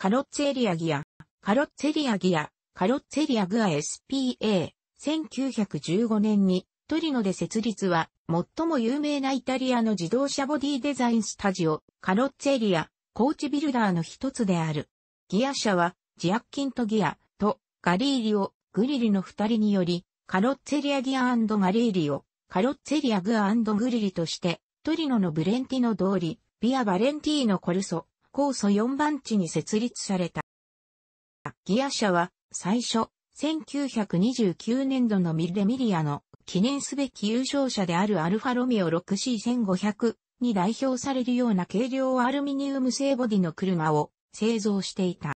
カロッツェリアギア、カロッツェリアギア、カロッツェリアグア SPA、1915年にトリノで設立は、最も有名なイタリアの自動車ボディデザインスタジオ、カロッツェリア、コーチビルダーの一つである。ギア社は、ジアッキントギアとガリーリオ、グリリの二人により、カロッツェリアギアガリーリオ、カロッツェリアグアグリリとして、トリノのブレンティの通り、ビア・バレンティーノ・コルソ、高素4番地に設立された。ギア社は最初、1929年度のミルレミリアの記念すべき優勝者であるアルファロミオ 6C1500 に代表されるような軽量アルミニウム製ボディの車を製造していた。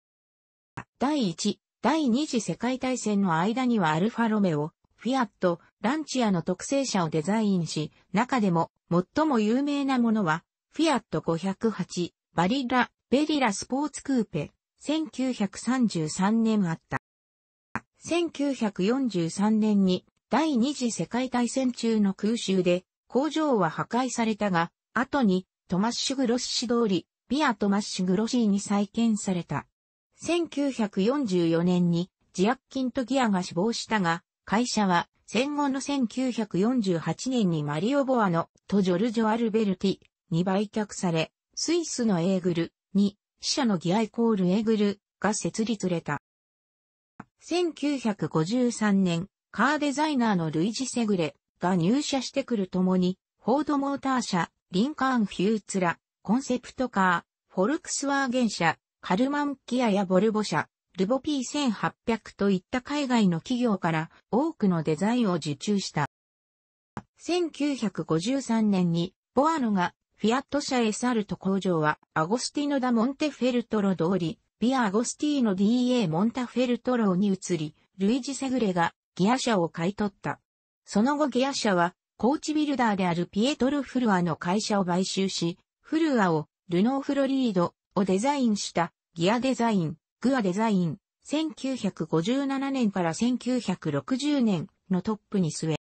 第1、第二次世界大戦の間にはアルファロメオ、フィアット、ランチアの特製車をデザインし、中でも最も有名なものは、フィアット508、バリラ、ベリラスポーツクーペ、1933年あった。1943年に第二次世界大戦中の空襲で工場は破壊されたが、後にトマッシュ・グロッシ通り、ビア・トマッシュ・グロシーに再建された。1944年に自ア金とギアが死亡したが、会社は戦後の1948年にマリオ・ボアノとジョルジョ・アルベルティに売却され、スイスのエーグル、に、死者のギアイコールエーグルが設立れた。1953年、カーデザイナーのルイジ・セグレが入社してくるともに、フォードモーター社、リンカーン・フューツラ、コンセプトカー、フォルクスワーゲン社、カルマン・キアやボルボ社、ルボ P1800 といった海外の企業から多くのデザインを受注した。1953年にボアノがフィアット社 SR と工場は、アゴスティーノ・ダ・モンテフェルトロ通り、ビア・アゴスティーノ DA モンタフェルトローに移り、ルイジ・セグレがギア社を買い取った。その後ギア社は、コーチビルダーであるピエトル・フルアの会社を買収し、フルアをルノー・フロリードをデザインしたギアデザイン、グアデザイン、1957年から1960年のトップに据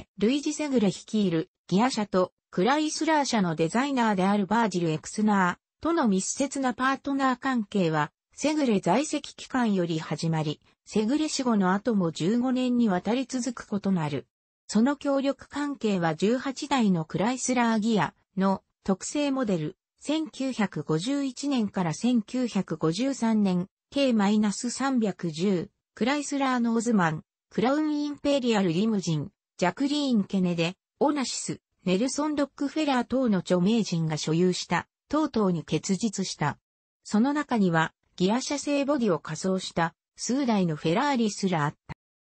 え、ルイジ・セグレ率いるギア社とクライスラー社のデザイナーであるバージル・エクスナーとの密接なパートナー関係は、セグレ在籍期間より始まり、セグレ死後の後も15年にわたり続くことなる。その協力関係は18台のクライスラーギアの特製モデル、1951年から1953年、K-310、クライスラーノーズマン、クラウンインペリアルリムジン、ジャクリーン・ケネデ、オナシス、ネルソン・ロックフェラー等の著名人が所有した、等々に結実した。その中には、ギア車製ボディを仮装した、数台のフェラーリすらあっ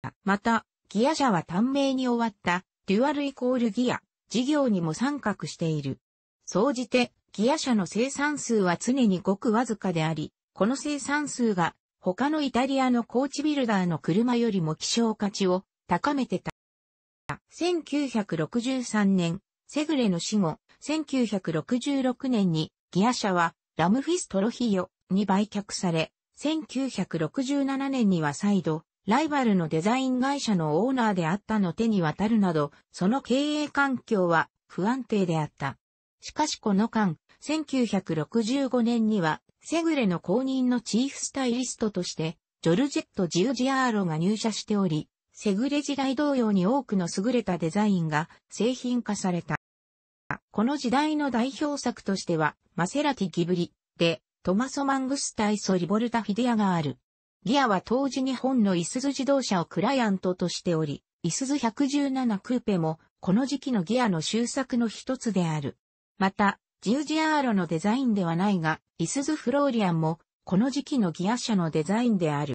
た。また、ギア車は短命に終わった、デュアルイコールギア、事業にも参画している。総じて、ギア車の生産数は常にごくわずかであり、この生産数が、他のイタリアのコーチビルダーの車よりも希少価値を高めてた。1963年、セグレの死後、1966年にギア社はラムフィストロヒヨに売却され、1967年には再度、ライバルのデザイン会社のオーナーであったの手に渡るなど、その経営環境は不安定であった。しかしこの間、1965年には、セグレの公認のチーフスタイリストとして、ジョルジェット・ジウジアーロが入社しており、セグレ時代同様に多くの優れたデザインが製品化された。この時代の代表作としては、マセラティギブリ、で、トマソ・マングスタイソリボルタ・フィディアがある。ギアは当時日本のイスズ自動車をクライアントとしており、イスズ117クーペも、この時期のギアの終作の一つである。また、ジュジアーロのデザインではないが、イスズ・フローリアンも、この時期のギア車のデザインである。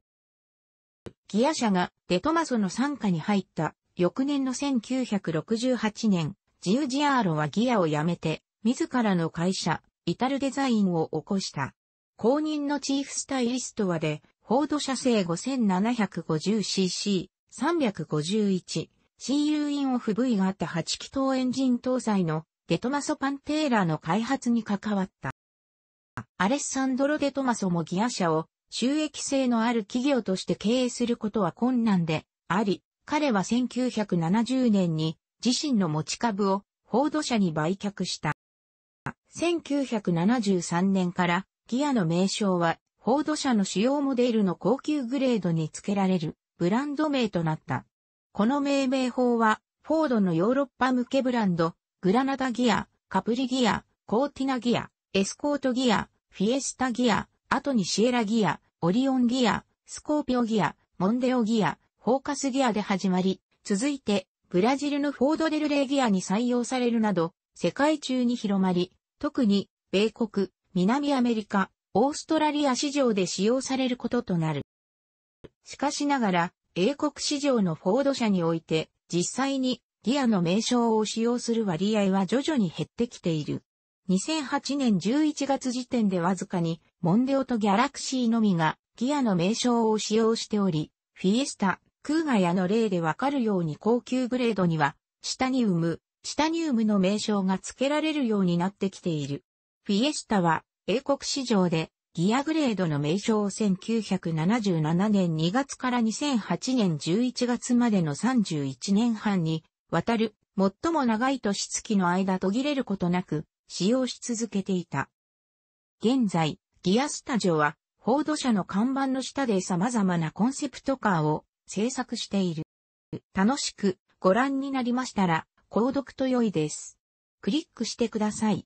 ギア社がデトマソの傘下に入った翌年の1968年、ジウジアーロはギアを辞めて、自らの会社、イタルデザインを起こした。公認のチーフスタイリストはで、フォード社製 5750cc、351、CU インオフ V があった8気筒エンジン搭載のデトマソパンテーラの開発に関わった。アレッサンドロ・デトマソもギア社を収益性のある企業として経営することは困難であり、彼は1970年に自身の持ち株をフォード社に売却した。1973年からギアの名称はフォード社の主要モデルの高級グレードに付けられるブランド名となった。この命名法はフォードのヨーロッパ向けブランド、グラナダギア、カプリギア、コーティナギア、エスコートギア、フィエスタギア、後にシエラギア、オリオンギア、スコーピオギア、モンデオギア、フォーカスギアで始まり、続いて、ブラジルのフォードデルレーギアに採用されるなど、世界中に広まり、特に、米国、南アメリカ、オーストラリア市場で使用されることとなる。しかしながら、英国市場のフォード社において、実際にギアの名称を使用する割合は徐々に減ってきている。2008年11月時点でわずかに、モンデオとギャラクシーのみが、ギアの名称を使用しており、フィエスタ、クーガヤの例でわかるように高級グレードには、チタニウム、チタニウムの名称が付けられるようになってきている。フィエスタは、英国市場で、ギアグレードの名称を1977年2月から2008年11月までの31年半に、わたる、最も長い年月の間途切れることなく、使用し続けていた。現在、ギアスタジオは、フォード社の看板の下で様々なコンセプトカーを制作している。楽しくご覧になりましたら、購読と良いです。クリックしてください。